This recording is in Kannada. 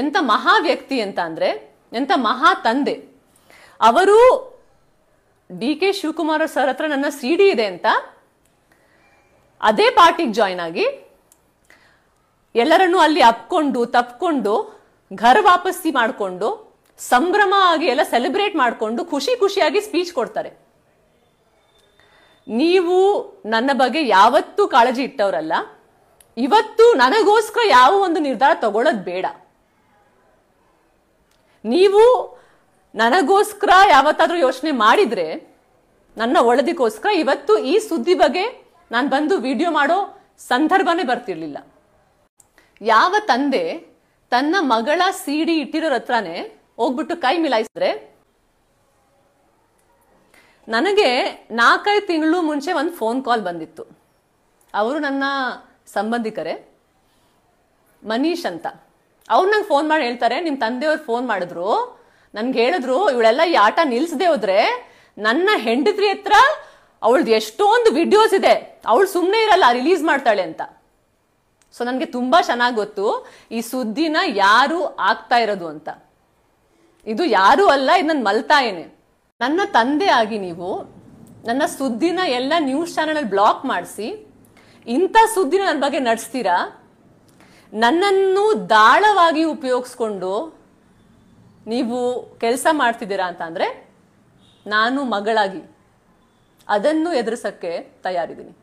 ಎಂಥ ಮಹಾ ವ್ಯಕ್ತಿ ಅಂತ ಅಂದ್ರೆ ಎಂಥ ಮಹಾ ತಂದೆ ಅವರು ಡಿ ಕೆ ಶಿವಕುಮಾರ್ ಸರ್ ಹತ್ರ ನನ್ನ ಸಿ ಡಿ ಇದೆ ಅಂತ ಅದೇ ಪಾರ್ಟಿಗೆ ಜಾಯ್ನ್ ಆಗಿ ಎಲ್ಲರನ್ನೂ ಅಲ್ಲಿ ಅಪ್ಕೊಂಡು ತಪ್ಕೊಂಡು ಘರ್ ವಾಪಸ್ಸಿ ಮಾಡಿಕೊಂಡು ಸಂಭ್ರಮ ಆಗಿ ಎಲ್ಲ ಸೆಲೆಬ್ರೇಟ್ ಮಾಡಿಕೊಂಡು ಖುಷಿ ಖುಷಿಯಾಗಿ ಸ್ಪೀಚ್ ಕೊಡ್ತಾರೆ ನೀವು ನನ್ನ ಬಗ್ಗೆ ಯಾವತ್ತೂ ಕಾಳಜಿ ಇಟ್ಟವರಲ್ಲ ಇವತ್ತು ನನಗೋಸ್ಕರ ಯಾವ ಒಂದು ನಿರ್ಧಾರ ತಗೊಳ್ಳೋದು ಬೇಡ ನೀವು ನನಗೋಸ್ಕರ ಯಾವತ್ತಾದ್ರೂ ಯೋಚನೆ ಮಾಡಿದ್ರೆ ನನ್ನ ಒಳದಿಗೋಸ್ಕರ ಇವತ್ತು ಈ ಸುದ್ದಿ ಬಗ್ಗೆ ನಾನು ಬಂದು ವಿಡಿಯೋ ಮಾಡೋ ಸಂದರ್ಭನೇ ಬರ್ತಿರ್ಲಿಲ್ಲ ಯಾವ ತಂದೆ ತನ್ನ ಮಗಳ ಸಿಡಿ ಇಟ್ಟಿರೋರ ಹತ್ರನೇ ಹೋಗ್ಬಿಟ್ಟು ಕೈ ಮಿಲಾಯಿಸಿದ್ರೆ ನನಗೆ ನಾಲ್ಕೈದು ತಿಂಗಳು ಮುಂಚೆ ಒಂದು ಫೋನ್ ಕಾಲ್ ಬಂದಿತ್ತು ಅವರು ನನ್ನ ಸಂಬಂಧಿಕರೇ ಮನೀಶ್ ಅಂತ ಅವ್ರು ನಂಗೆ ಫೋನ್ ಮಾಡಿ ಹೇಳ್ತಾರೆ ನಿಮ್ಮ ತಂದೆಯವ್ರು ಫೋನ್ ಮಾಡಿದ್ರು ನನ್ಗೆ ಹೇಳಿದ್ರು ಇವಳೆಲ್ಲ ಈ ಆಟ ನಿಲ್ಸದೆ ಹೋದ್ರೆ ನನ್ನ ಹೆಂಡತಿ ಹತ್ರ ಅವಳದು ಎಷ್ಟೊಂದು ವಿಡಿಯೋಸ್ ಇದೆ ಅವಳು ಸುಮ್ಮನೆ ಇರಲ್ಲ ರಿಲೀಸ್ ಮಾಡ್ತಾಳೆ ಅಂತ ಸೊ ನನಗೆ ತುಂಬ ಚೆನ್ನಾಗಿ ಗೊತ್ತು ಈ ಸುದ್ದಿನ ಯಾರು ಆಗ್ತಾ ಇರೋದು ಅಂತ ಇದು ಯಾರು ಅಲ್ಲ ಇದು ನಾನು ಮಲ್ತಾಯೇನೆ ನನ್ನ ತಂದೆ ಆಗಿ ನೀವು ನನ್ನ ಸುದ್ದಿನ ಎಲ್ಲ ನ್ಯೂಸ್ ಚಾನಲ್ ಬ್ಲಾಕ್ ಮಾಡಿಸಿ ಇಂಥ ಸುದ್ದಿನ ನನ್ನ ಬಗ್ಗೆ ನಡೆಸ್ತೀರಾ ನನ್ನನ್ನು ದಾಳವಾಗಿ ಉಪಯೋಗಿಸ್ಕೊಂಡು ನೀವು ಕೆಲಸ ಮಾಡ್ತಿದ್ದೀರಾ ಅಂತ ನಾನು ಮಗಳಾಗಿ ಅದನ್ನು ಎದುರಿಸಕ್ಕೆ ತಯಾರಿದ್ದೀನಿ